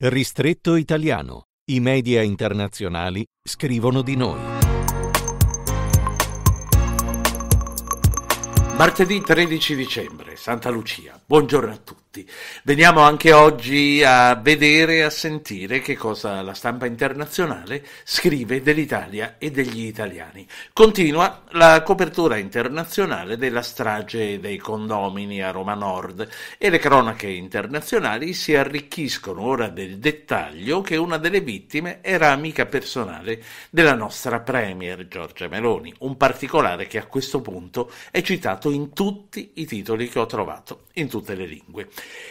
Ristretto italiano. I media internazionali scrivono di noi. Martedì 13 dicembre, Santa Lucia. Buongiorno a tutti tutti. Veniamo anche oggi a vedere e a sentire che cosa la stampa internazionale scrive dell'Italia e degli italiani. Continua la copertura internazionale della strage dei condomini a Roma Nord e le cronache internazionali si arricchiscono ora del dettaglio che una delle vittime era amica personale della nostra Premier Giorgia Meloni, un particolare che a questo punto è citato in tutti i titoli che ho trovato, in tutte le lingue.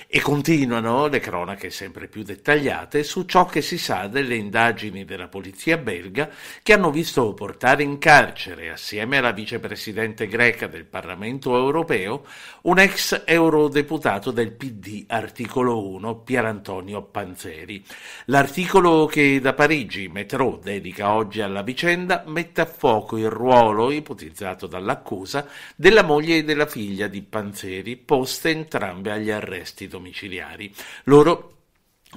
E continuano le cronache sempre più dettagliate su ciò che si sa delle indagini della polizia belga che hanno visto portare in carcere, assieme alla vicepresidente greca del Parlamento europeo, un ex eurodeputato del PD articolo 1, Pierantonio Panzeri. L'articolo che da Parigi Metro dedica oggi alla vicenda mette a fuoco il ruolo ipotizzato dall'accusa della moglie e della figlia di Panzeri, poste entrambe agli arresti arresti domiciliari. Loro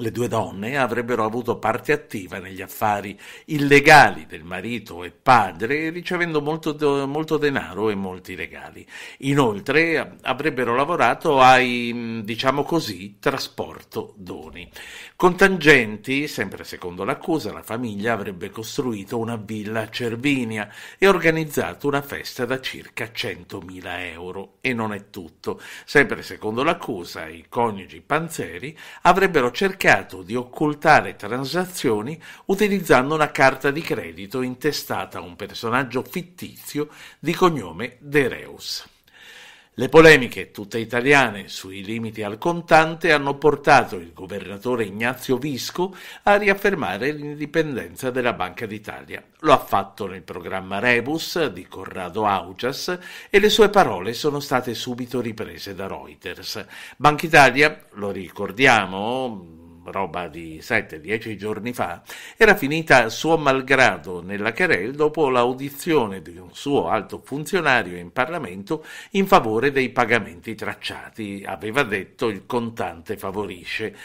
le due donne avrebbero avuto parte attiva negli affari illegali del marito e padre, ricevendo molto, molto denaro e molti regali. Inoltre avrebbero lavorato ai, diciamo così, trasporto doni. Con tangenti, sempre secondo l'accusa, la famiglia avrebbe costruito una villa a Cervinia e organizzato una festa da circa 100.000 euro. E non è tutto. Sempre secondo l'accusa, i coniugi Panzeri avrebbero cercato cercato di occultare transazioni utilizzando una carta di credito intestata a un personaggio fittizio di cognome Dereus. Le polemiche, tutte italiane, sui limiti al contante hanno portato il governatore Ignazio Visco a riaffermare l'indipendenza della Banca d'Italia. Lo ha fatto nel programma Rebus di Corrado Augias e le sue parole sono state subito riprese da Reuters. Banca Italia, lo ricordiamo, roba di 7-10 giorni fa, era finita suo malgrado nella querel dopo l'audizione di un suo alto funzionario in Parlamento in favore dei pagamenti tracciati. Aveva detto il contante favorisce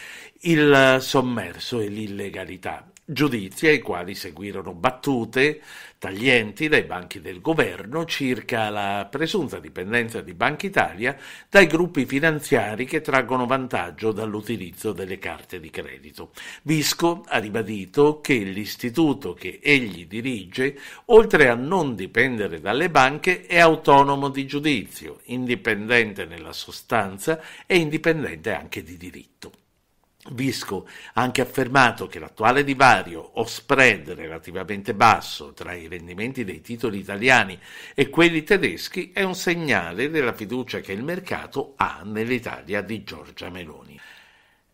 il sommerso e l'illegalità giudizi ai quali seguirono battute taglienti dai banchi del governo circa la presunta dipendenza di Banca Italia dai gruppi finanziari che traggono vantaggio dall'utilizzo delle carte di credito. Visco ha ribadito che l'istituto che egli dirige, oltre a non dipendere dalle banche, è autonomo di giudizio, indipendente nella sostanza e indipendente anche di diritto. Visco ha anche affermato che l'attuale divario o spread relativamente basso tra i rendimenti dei titoli italiani e quelli tedeschi è un segnale della fiducia che il mercato ha nell'Italia di Giorgia Meloni.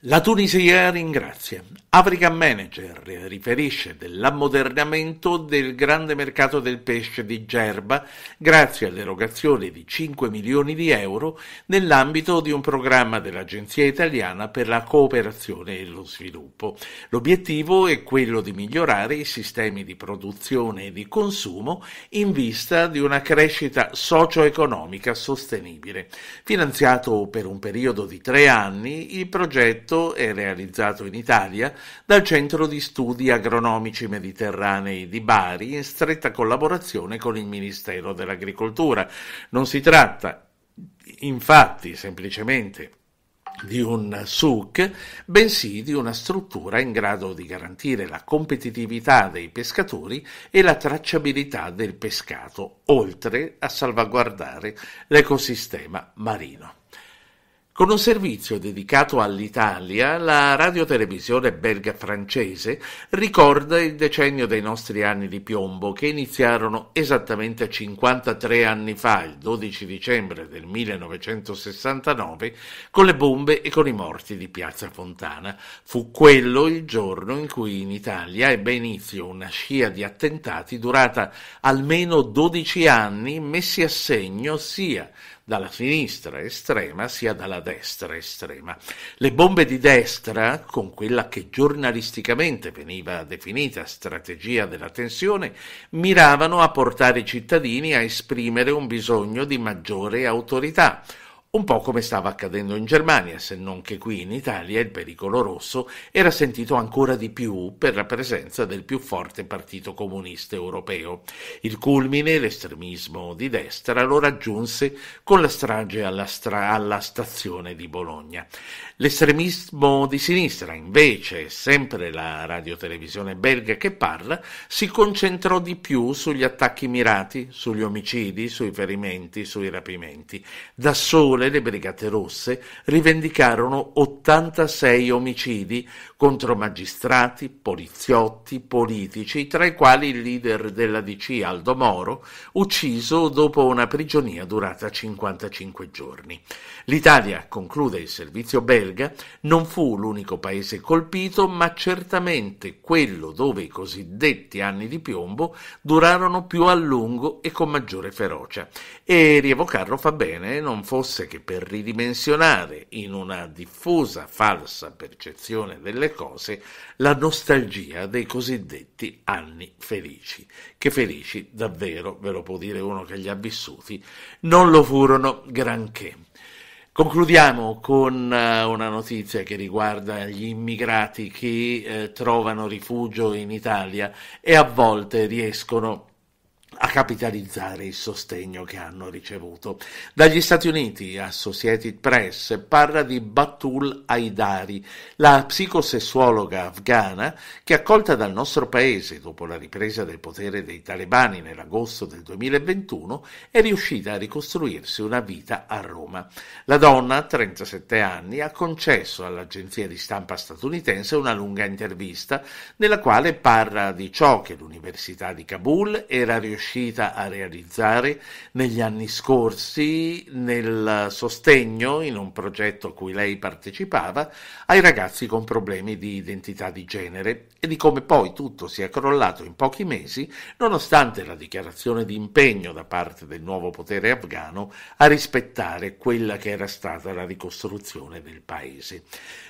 La Tunisia ringrazia. African Manager riferisce dell'ammodernamento del grande mercato del pesce di Gerba grazie all'erogazione di 5 milioni di euro nell'ambito di un programma dell'Agenzia italiana per la cooperazione e lo sviluppo. L'obiettivo è quello di migliorare i sistemi di produzione e di consumo in vista di una crescita socio-economica sostenibile. Finanziato per un periodo di tre anni, il progetto progetto è realizzato in Italia dal Centro di Studi Agronomici Mediterranei di Bari in stretta collaborazione con il Ministero dell'Agricoltura. Non si tratta infatti semplicemente di un SUC, bensì di una struttura in grado di garantire la competitività dei pescatori e la tracciabilità del pescato, oltre a salvaguardare l'ecosistema marino. Con un servizio dedicato all'Italia, la radiotelevisione belga francese ricorda il decennio dei nostri anni di piombo che iniziarono esattamente 53 anni fa, il 12 dicembre del 1969, con le bombe e con i morti di Piazza Fontana. Fu quello il giorno in cui in Italia ebbe inizio una scia di attentati durata almeno 12 anni messi a segno sia dalla sinistra estrema sia dalla destra estrema. Le bombe di destra, con quella che giornalisticamente veniva definita strategia della tensione, miravano a portare i cittadini a esprimere un bisogno di maggiore autorità un po' come stava accadendo in Germania, se non che qui in Italia il pericolo rosso era sentito ancora di più per la presenza del più forte partito comunista europeo. Il culmine, l'estremismo di destra, lo raggiunse con la strage alla, stra- alla stazione di Bologna. L'estremismo di sinistra, invece, sempre la radiotelevisione belga che parla, si concentrò di più sugli attacchi mirati, sugli omicidi, sui ferimenti, sui rapimenti. Da solo le Brigate Rosse rivendicarono 86 omicidi contro magistrati, poliziotti, politici, tra i quali il leader della DC Aldo Moro, ucciso dopo una prigionia durata 55 giorni. L'Italia, conclude il servizio belga, non fu l'unico paese colpito, ma certamente quello dove i cosiddetti anni di piombo durarono più a lungo e con maggiore ferocia. E rievocarlo fa bene, non fosse che per ridimensionare in una diffusa falsa percezione delle cose la nostalgia dei cosiddetti anni felici, che felici davvero, ve lo può dire uno che li ha vissuti, non lo furono granché. Concludiamo con eh, una notizia che riguarda gli immigrati che eh, trovano rifugio in Italia e a volte riescono a a capitalizzare il sostegno che hanno ricevuto. Dagli Stati Uniti, Associated Press parla di Batul Aidari, la psicosessuologa afghana che, accolta dal nostro paese dopo la ripresa del potere dei talebani nell'agosto del 2021, è riuscita a ricostruirsi una vita a Roma. La donna, 37 anni, ha concesso all'agenzia di stampa statunitense una lunga intervista nella quale parla di ciò che l'Università di Kabul era riuscita riuscita a realizzare negli anni scorsi nel sostegno, in un progetto a cui lei partecipava, ai ragazzi con problemi di identità di genere e di come poi tutto sia crollato in pochi mesi, nonostante la dichiarazione di impegno da parte del nuovo potere afghano a rispettare quella che era stata la ricostruzione del paese.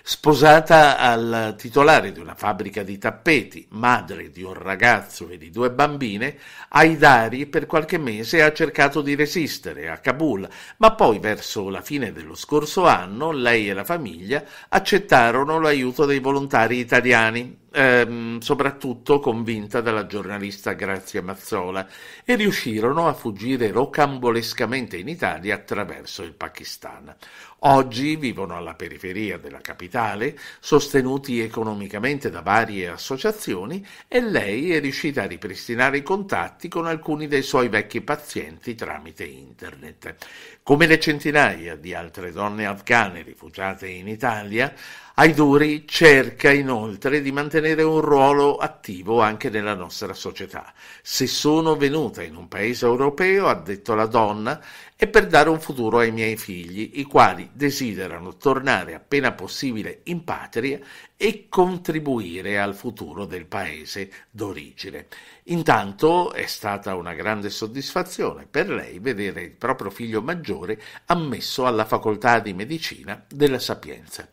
Sposata al titolare di una fabbrica di tappeti, madre di un ragazzo e di due bambine, Aida Dari per qualche mese ha cercato di resistere a Kabul, ma poi verso la fine dello scorso anno lei e la famiglia accettarono l'aiuto dei volontari italiani ehm, soprattutto convinta dalla giornalista Grazia Mazzola, e riuscirono a fuggire rocambolescamente in Italia attraverso il Pakistan. Oggi vivono alla periferia della capitale, sostenuti economicamente da varie associazioni, e lei è riuscita a ripristinare i contatti con alcuni dei suoi vecchi pazienti tramite internet. Come le centinaia di altre donne afghane rifugiate in Italia, Aiduri cerca inoltre di mantenere un ruolo attivo anche nella nostra società. Se sono venuta in un paese europeo, ha detto la donna, è per dare un futuro ai miei figli, i quali desiderano tornare appena possibile in patria e contribuire al futuro del paese d'origine. Intanto è stata una grande soddisfazione per lei vedere il proprio figlio maggiore ammesso alla facoltà di medicina della Sapienza.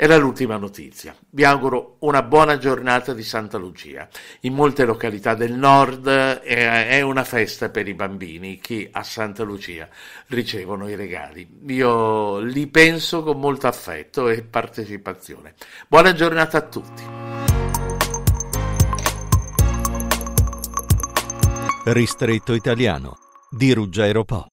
Era l'ultima notizia. Vi auguro una buona giornata di Santa Lucia. In molte località del nord eh, è una festa per i bambini che a Santa Lucia ricevono i regali. Io li penso con molto affetto e partecipazione. Buona giornata a tutti. Ristretto italiano di Ruggero Po.